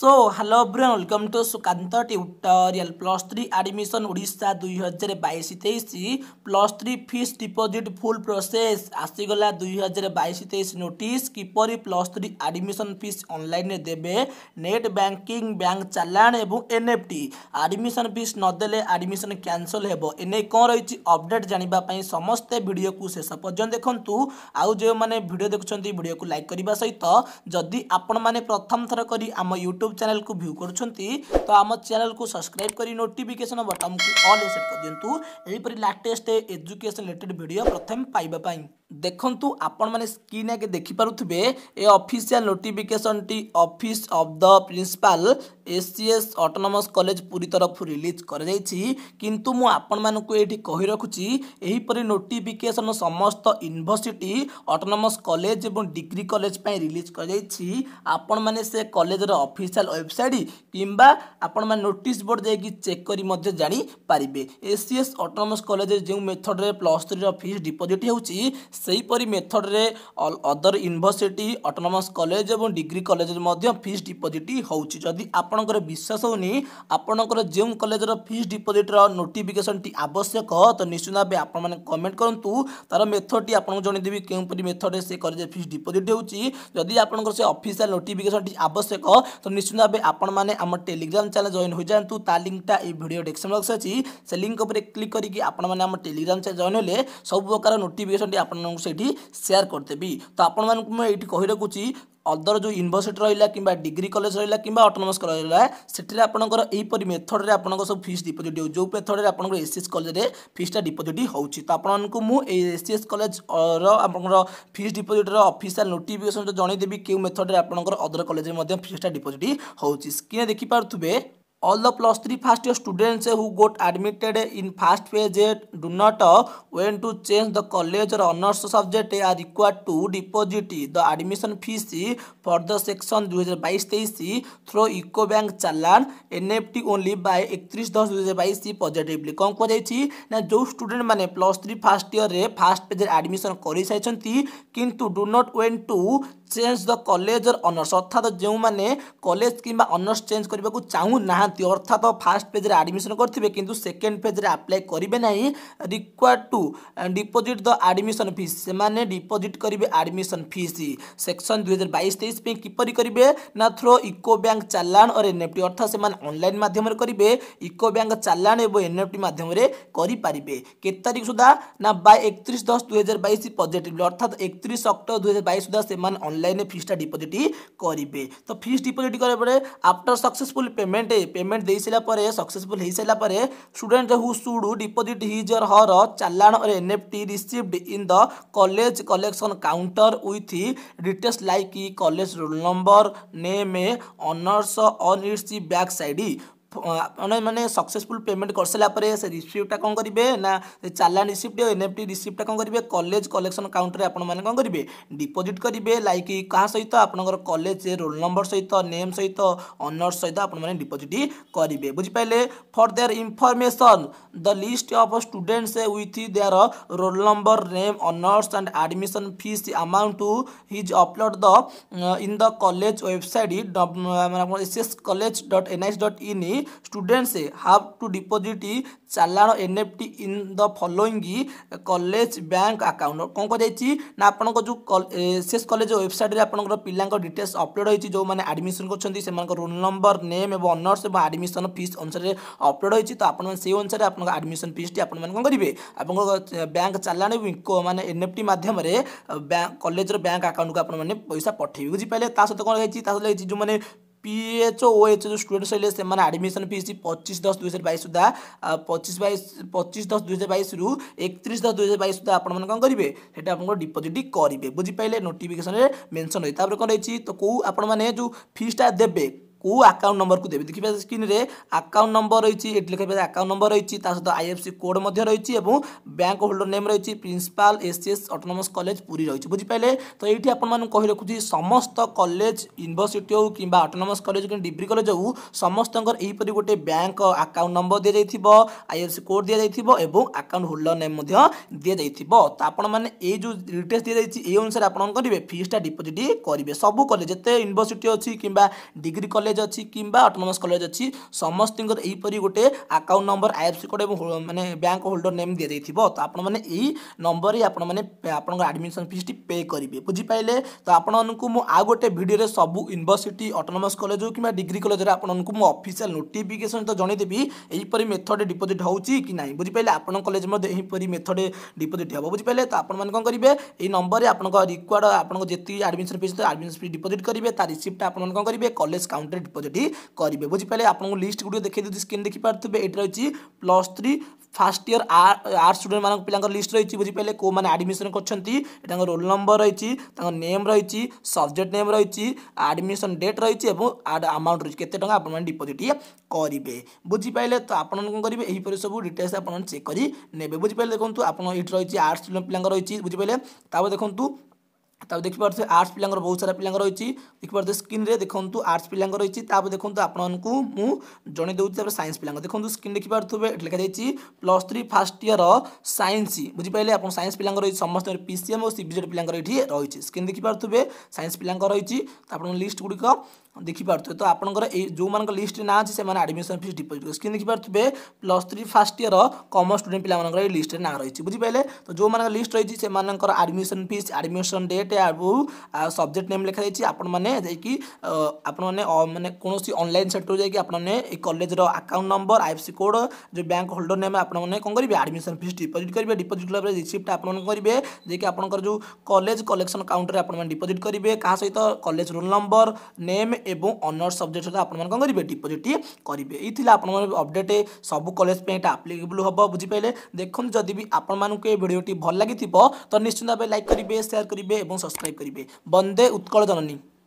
so hello brain welcome to Sukanta tutorial plus three admission Odisha দুই হাজার বাইশ তেইশ plus three fees deposit full process আসিগলা দুই হাজার বাইশ তেইশ নোটিস কিপর প্লস থ্রি আডমিশন ফিস অনলাইনে দেবে নেট ব্যাঙ্কিং ব্যাঙ্ক চালাণ এবং এনএফটি আডমিশন ফিস নদেলে আডমিশন ক্যানসেল হব এনে কম রয়েছে অপডেট জাঁয়া সমস্তে ভিডিওকে শেষ পর্যন্ত দেখুন আউ যে ভিডিও দেখুম ভিডিওকে লাইক করা সহ যদি আপন মানে প্রথম থর করে আমার ইউট্যুব यूट्यूब चैनल को भ्यू कर तो आम चैनल को सब्सक्राइब कर नोटिफिकेशन बटन को अल्ले सेट कर दिंतु यहीपर लाटेस्ट एजुकेशन रिलेटेड भिड प्रथम पाइबापी ଦେଖନ୍ତୁ ଆପଣମାନେ ସ୍କ୍ରିନ୍ ଆଗେ ଦେଖିପାରୁଥିବେ ଏ ଅଫିସିଆଲ ନୋଟିଫିକେସନଟି office of the principal SCS autonomous college Puri ତରଫରୁ ରିଲିଜ୍ କରାଯାଇଛି କିନ୍ତୁ ମୁଁ ଆପଣମାନଙ୍କୁ ଏଇଠି କହି ରଖୁଛି ଏହିପରି ନୋଟିଫିକେସନ ସମସ୍ତ ୟୁନିଭର୍ସିଟି ଅଟୋନମସ୍ କଲେଜ ଏବଂ ଡିଗ୍ରୀ କଲେଜ ପାଇଁ ରିଲିଜ୍ କରାଯାଇଛି ଆପଣମାନେ ସେ କଲେଜର ଅଫିସିଆଲ ୱେବସାଇଟ୍ କିମ୍ବା ଆପଣମାନେ ନୋଟିସ୍ ବୋର୍ଡ଼ ଯାଇକି ଚେକ୍ କରି ମଧ୍ୟ ଜାଣିପାରିବେ ଏସିଏସ୍ ଅଟୋନମସ୍ କଲେଜରେ ଯେଉଁ ମେଥଡ଼ରେ ପ୍ଲସ୍ ଥ୍ରୀର ଫିସ୍ ଡିପୋଜିଟ୍ ହେଉଛି ସେହିପରି ମେଥଡ଼ରେ ଅଦର ୟୁନିଭର୍ସିଟି ଅଟୋନମସ୍ କଲେଜ ଏବଂ ଡିଗ୍ରୀ କଲେଜରେ ମଧ୍ୟ ଫିସ୍ ଡିପୋଜିଟ୍ ହେଉଛି ଯଦି ଆପଣଙ୍କର ବିଶ୍ୱାସ ହେଉନି ଆପଣଙ୍କର ଯେଉଁ କଲେଜର ଫିସ୍ ଡିପୋଜିଟ୍ର ନୋଟିଫିକେସନ୍ଟି ଆବଶ୍ୟକ ତ ନିଶ୍ଚିତ ଭାବେ ଆପଣମାନେ କମେଣ୍ଟ କରନ୍ତୁ ତା'ର ମେଥଡ଼ଟି ଆପଣଙ୍କୁ ଜଣାଇଦେବି କେଉଁପରି ମେଥଡ଼ରେ ସେ କଲେଜରେ ଫିସ୍ ଡିପୋଜିଟ୍ ହେଉଛି ଯଦି ଆପଣଙ୍କର ସେ ଅଫିସିଆଲ ନୋଟିଫିକେସନ୍ଟି ଆବଶ୍ୟକ ତ ନିଶ୍ଚିତ ଭାବେ ଆପଣମାନେ ଆମ ଟେଲିଗ୍ରାମ୍ ଚ୍ୟାନେଲ୍ ଜଏନ୍ ହୋଇଯାଆନ୍ତୁ ତା ଲିଙ୍କଟା এই ভিডিও ডেসক্রিপশন বক্স আছে সে লিঙ্ক উপরে ক্লিক করি আপনার আমার টেলিগ্রাম চ্যানেল জয়েন হলে সব প্রকার নোটিফিকেসনটি ଆପଣ ଆପଣମାନଙ୍କୁ ସେଇଠି ସେୟାର କରିଦେବି ତ ଆପଣମାନଙ୍କୁ ମୁଁ ଏଇଠି କହି ରଖୁଛି ଅଦର ଯେଉଁ ୟୁନିଭର୍ସିଟି ରହିଲା କିମ୍ବା ଡିଗ୍ରୀ କଲେଜ ରହିଲା କିମ୍ବା ଅଟୋନମସ୍ କଲେଜ ରହିଲା ସେଥିରେ ଆପଣଙ୍କର ଏହିପରି ମେଥଡ଼ରେ ଆପଣଙ୍କ ସବୁ ଫିସ୍ ଡିପୋଜିଟ୍ ହେଉଛି ଯେଉଁ ମେଥଡ଼ରେ ଆପଣଙ୍କର ଏସ୍ ସି ଏସ୍ କଲେଜରେ ଫିସ୍ଟା ଡିପୋଜିଟ୍ ହେଉଛି ତ ଆପଣମାନଙ୍କୁ ମୁଁ ଏଇ ଏସ୍ ସି ଏସ୍ କଲେଜର ଆପଣଙ୍କର ଫିସ୍ ଡିପୋଜିଟ୍ର ଅଫିସିଆଲ୍ ନୋଟିଫିକେସନ୍ ଜଣେଇଦେବି କେଉଁ ମେଥଡ଼ରେ ଆପଣଙ୍କର ଅଦର କଲେଜରେ ମଧ୍ୟ ଫିସ୍ଟା ଡିପୋଜିଟ୍ ହେଉଛି ସ୍କ୍ରିନ୍ରେ ଦେଖିପାରୁଥିବେ all the plus three first year students who got admitted in first phase do not want to change the college or honors subject are required to deposit the admission fees for the section 2022 through eco bank challan nft only by 31 2022 positively kon ko jai chi na jo student mane plus three first year re first phase admission kari saichhanti kintu do not want to change the college or honours ଅର୍ଥାତ୍ ଯେଉଁମାନେ college କିମ୍ବା honours change କରିବାକୁ ଚାହୁଁନାହାନ୍ତି ଅର୍ଥାତ୍ first ପେଜ୍ରେ admission କରିଥିବେ କିନ୍ତୁ second ପେଜ୍ରେ ଆପ୍ଲାଏ କରିବେ ନାହିଁ required to deposit the admission fees ସେମାନେ ଡିପୋଜିଟ୍ କରିବେ ଆଡ଼ମିସନ୍ ଫିସ୍ ସେକ୍ସନ୍ ଦୁଇହଜାର ବାଇଶ ତେଇଶ ପାଇଁ କିପରି କରିବେ ନା ଥ୍ରୋ ଇକୋ ବ୍ୟାଙ୍କ ଚାଲାଣ ଅର୍ ଏନ୍ଏଫ୍ଟି ଅର୍ଥାତ୍ ସେମାନେ ଅନଲାଇନ୍ ମାଧ୍ୟମରେ କରିବେ ଇକୋ ବ୍ୟାଙ୍କ ଚାଲାଣ ଏବଂ ଏନ୍ଏଫ୍ଟି ମାଧ୍ୟମରେ କରିପାରିବେ କେତେ ତାରିଖ ସୁଦ୍ଧା ନା ବାଇ ଏକତିରିଶ ଦଶ ଦୁଇହଜାର ବାଇଶ ପଜିଟିଭ୍ ଅର୍ଥାତ୍ ଏକତିରିଶ ଅକ୍ଟୋବର ଦୁଇହଜାର ବାଇଶ ସୁଦ୍ଧା ସେମାନେ ଅନଲାଇନ୍ लाइन इन फीसটা ডিপোজিট করিবে তো फीस ডিপোজিট করার পরে আফটার सक्सेसफुल পেমেন্ট পেমেন্ট দেইছিলা পরে सक्सेसफुल হইছিলা পরে student who should deposit his or her challan or NEFT received in the college collection counter with details like college roll number name honours on its back side মানে successful payment कर सारापर से रिसीप्टा कौन करेंगे ना चालान रिसीप्ट एनएफटी रिसीप्टा कौन करेंगे college collection counter आपण मैंने कौन करेंगे डिपोजिट करेंगे लाइक क्या सहित आपंकर कलेज रोल नंबर सहित नेम सहित ଅନର୍ସ ସହିତ ଆପଣମାନେ ଡିପୋଜିଟ୍ କରିବେ ବୁଝିପାରିଲେ for their information the list of students with their roll number name honours and admission fees amount is upload the in the college website S S college dot NIC dot in students have to deposit challan N F T in the following college bank account କ'ଣ କୁହାଯାଇଛି ନା ଆପଣଙ୍କ ଯେଉଁ SS college ୱେବସାଇଟ୍ରେ ଆପଣଙ୍କର ପିଲାଙ୍କ details upload ହୋଇଛି ଯେଉଁମାନେ admission କରୁଛନ୍ତି ସେମାନଙ୍କ ରୋଲ୍ ନମ୍ବର ନେମ୍ ଏବଂ ଅନର୍ସ ଏବଂ ଆଡ଼ମିସନ୍ ଫିସ୍ ଅନୁସାରେ ଅପଲୋଡ଼ ହୋଇଛି ତ ଆପଣମାନେ ସେଇ ଅନୁସାରେ ଆପଣଙ୍କ ଆଡ଼ମିସନ୍ ଫିସ୍ଟି ଆପଣମାନେ କ'ଣ କରିବେ ଆପଣଙ୍କ ବ୍ୟାଙ୍କ ଚାଲାଣ ମାନେ ଏନ୍ ଏଫ୍ ଟି ମାଧ୍ୟମରେ କଲେଜର ବ୍ୟାଙ୍କ ଆକାଉଣ୍ଟକୁ ଆପଣମାନେ ପଇସା ପଠାଇବେ ବୁଝିପାରିଲେ ତା ସହିତ କ'ଣ ହେଇଛି ତା ସହିତ ହେଇଛି ଯେଉଁମାନେ ପିଏଚ୍ ଓ ଏଚ୍ ଯେଉଁ ଷ୍ଟୁଡେଣ୍ଟ ରହିଲେ ସେମାନେ ଆଡ଼ମିସନ୍ ଫିସ୍ ପଚିଶ ଦଶ ଦୁଇହଜାର ବାଇଶ ସୁଦ୍ଧା ପଚିଶ ବାଇଶ ପଚିଶ ଦଶ ଦୁଇହଜାର ବାଇଶରୁ ଏକତିରିଶ ଦଶ ଦୁଇହଜାର ବାଇଶ ସୁଦ୍ଧା ଆପଣମାନେ କ'ଣ କରିବେ ସେଟା ଆପଣଙ୍କର ଡିପୋଜିଟ୍ କରିବେ ବୁଝିପାରିଲେ ନୋଟିଫିକେସନ୍ରେ ମେନ୍ସନ୍ ରହିଛି ତାପରେ କ'ଣ ରହିଛି ତ କେଉଁ ଆପଣମାନେ ଯେଉଁ ଫିସ୍ଟା ଦେବେ କେଉଁ ଆକାଉଣ୍ଟ ନମ୍ବରକୁ ଦେବି ଦେଖିବା ସ୍କ୍ରିନ୍ରେ ଆକାଉଣ୍ଟ ନମ୍ବର ରହିଛି ଏଠି ଲେଖାଇବା ଆକାଉଣ୍ଟ ନମ୍ବର ରହିଛି ତା ସହିତ ଆଇଏଫ୍ସି କୋଡ଼୍ ମଧ୍ୟ ରହିଛି ଏବଂ ବ୍ୟାଙ୍କ ହୋଲ୍ଡର ନେମ୍ ରହିଛି principal SCS autonomous college Puri ରହିଛି ବୁଝିପାରିଲେ ତ ଏଇଠି ଆପଣମାନଙ୍କୁ କହି ରଖୁଛି ସମସ୍ତ କଲେଜ ୟୁନିଭର୍ସିଟି ହେଉ କିମ୍ବା ଅଟୋନମସ୍ କଲେଜ କିମ୍ବା ଡିଗ୍ରୀ କଲେଜ ହେଉ ସମସ୍ତଙ୍କର ଏହିପରି ଗୋଟେ ବ୍ୟାଙ୍କ ଆକାଉଣ୍ଟ ନମ୍ବର ଦିଆଯାଇଥିବ ଆଇଏଫ୍ସି କୋଡ଼୍ ଦିଆଯାଇଥିବ ଏବଂ ଆକାଉଣ୍ଟ ହୋଲ୍ଡର ନେମ୍ ମଧ୍ୟ ଦିଆଯାଇଥିବ ତ ଆପଣମାନେ ଏଇ ଯେଉଁ ଡିଟେଲ୍ସ ଦିଆଯାଇଛି ଏଇ ଅନୁସାରେ ଆପଣ କରିବେ ଫିସ୍ଟା ଡିପୋଜିଟ୍ କରିବେ ସବୁ କଲେଜ ଯେତେ ୟୁନିଭର୍ସିଟି ଅଛି କିମ୍ବା ଡିଗ୍ରୀ କଲେଜ কলেজ ଅଛି କିମ୍ବା ଅଟୋନୋମସ୍ କଲେଜ ଅଛି ସମସ୍ତଙ୍କର ଏହିପରି ଗୋଟେ ଆକାଉଣ୍ଟ ନମ୍ବର ଆଇଏଫ୍ସି କୋଡ଼ ଏବଂ ମାନେ ବ୍ୟାଙ୍କ ହୋଲ୍ଡର ନେମ୍ ଦିଆଯାଇଥିବ ତ ଆପଣମାନେ ଏଇ ନମ୍ବରରେ ଆପଣମାନେ ଆପଣଙ୍କ ଆଡ଼ମିସନ୍ ଫିସ୍ଟି ପେ କରିବେ ବୁଝିପାରିଲେ ତ ଆପଣମାନଙ୍କୁ ମୁଁ ଆଉ ଗୋଟେ ଭିଡ଼ିଓରେ ସବୁ ୟୁନିଭର୍ସିଟି ଅଟୋନୋମସ୍ କଲେଜ ହେଉ କିମ୍ବା ଡିଗ୍ରୀ କଲେଜରେ ଆପଣଙ୍କୁ ମୁଁ ଅଫିସିଆଲ୍ ନୋଟିଫିକେସନ୍ ତ ଜଣାଇଦେବି ଏହିପରି ମେଥଡ଼ରେ ଡିପୋଜିଟ୍ ହେଉଛି କି ନାହିଁ ବୁଝିପାରିଲେ ଆପଣଙ୍କ କଲେଜ ମଧ୍ୟ ଏହିପରି ମେଥଡ଼ରେ ଡିପୋଜିଟ୍ ହେବ ବୁଝିପାରିଲେ ତ ଆପଣମାନେ କ'ଣ କରିବେ ଏଇ ନମ୍ବରରେ ଆପଣଙ୍କ ରିକ୍ୱାର୍ଡ଼ ଆପଣଙ୍କ ଯେତିକି admission fees admission fee deposit କରିବେ ତା ରିସିପ୍ଟଟା ଆପଣମାନେ କ'ଣ କରିବେ କଲେଜ କାଉଣ୍ଟର ଡାଇରେକ୍ଟ ଡିପୋଜିଟ୍ କରିବେ ବୁଝିପାରିଲେ ଆପଣଙ୍କୁ ଲିଷ୍ଟ ଗୁଡ଼ିକ ଦେଖାଇ ଦେଉଛି ସ୍କ୍ରିନ୍ ଦେଖିପାରୁଥିବେ ଏଠି ରହିଛି plus three first year art student মানুষ পিলাঙ্কর লিস্ট রয়েছে বুঝিপারে কেউ মানে আডমিশন করছেন তাঁর রোল নম্বর রয়েছে তাঁর নেম রয়েছে সবজেক্ট নেম রয়েছে আডমিশন ডেট রয়েছে এবং আমাউন্ট রয়েছে কেতে টাকা আপনার ডিপোজিট করবে বুঝিপারে তো আপনার কম করবে এইপরি সব ডিটেলস আপনার চেক করে নেবে বুঝিপারে দেখুন আপনার এটি রয়েছে আর্ট স্টুডেন্ট পিলাঙ্ক রয়েছে বুঝিপারে তারপরে দেখুন তাও দেখিপারে আর্টস পিলাঙ্কর বহু সারা পিলাঙ্ক রয়েছে দেখিপারে স্ক্রিনে দেখুন আর্টস পিলাঙ্ক রয়েছে তাপরে দেখুন আপনার মু জনাই দেছি তাপরে সাইন্স পিলাঙ্ক দেখুন স্ক্রিন দেখিপারে এটি লেখা যাই plus three first year science বুঝিপারে আপনার সাইন্স পিলাঙ্ক রয়েছে সমস্ত পিসিএম ও সিবিজেড পিলাঙ্কর এটি রয়েছে স্ক্রিন দেখিপারে সাইন্স পিলাঙ্ক রয়েছে আপনার লিষ্ট গুড়ি ଦେଖିପାରୁଥିବେ ତ ଆପଣଙ୍କର ଏଇ ଯେଉଁମାନଙ୍କ ଲିଷ୍ଟରେ ନାଁ ଅଛି ସେମାନେ ଆଡ଼ମିସନ୍ ଫିସ୍ ଡିପୋଜିଟ୍ କରିବେ ସ୍କ୍ରିନ୍ ଦେଖିପାରୁଥିବେ plus three first year commerce student ପିଲାମାନଙ୍କର ଏଇ ଲିଷ୍ଟରେ ନାଁ ରହିଛି ବୁଝିପାରିଲେ ତ ଯେଉଁମାନଙ୍କ ଲିଷ୍ଟ ରହିଛି ସେମାନଙ୍କର ଆଡ଼ମିସନ୍ ଫିସ୍ ଆଡ଼ମିସନ୍ ଡେଟ୍ ଆଉ ସବଜେକ୍ଟ ନେମ୍ ଲେଖାଯାଇଛି ଆପଣମାନେ ଯାଇକି ଆପଣମାନେ ମାନେ କୌଣସି ଅନଲାଇନ୍ ସେକ୍ଟରରୁ ଯାଇକି ଆପଣମାନେ ଏଇ କଲେଜର ଆକାଉଣ୍ଟ ନମ୍ବର ଆଇଏଫ୍ସି କୋଡ଼୍ ଯେଉଁ ବ୍ୟାଙ୍କ ହୋଲ୍ଡର ନେମ୍ ଆପଣମାନେ କ'ଣ କରିବେ ଆଡ଼ମିସନ୍ ଫିସ୍ ଡିପୋଜିଟ୍ କରିବେ ଡିପୋଜିଟ୍ କଲା ପରେ ରିସିପ୍ଟ ଆପଣମାନେ କରିବେ ଯାଇକି ଆପଣଙ୍କର ଯେଉଁ କଲେଜ କଲେକ୍ସନ୍ କାଉଣ୍ଟରରେ ଆପଣମାନେ ଡିପୋଜିଟ୍ କରିବେ କାହା ସହିତ କଲେଜ ରୋଲ୍ ନମ୍ବର ନେମ୍ এবং অনর্স সবজেক্ট হলে আপনার করিবে ডিপোজিট করবে এই আপনার অপডেট সবু কলেজ এটা আপ্লিকেবল হব বুঝিপারে দেখুন যদি বি আপনার এই ভিডিওটি ভাল লাগি তো নিশ্চিত ভাবে লাইক করবে সেয়ার করবে এবং সবসক্রাইব করবে বন্দে উৎকল জননী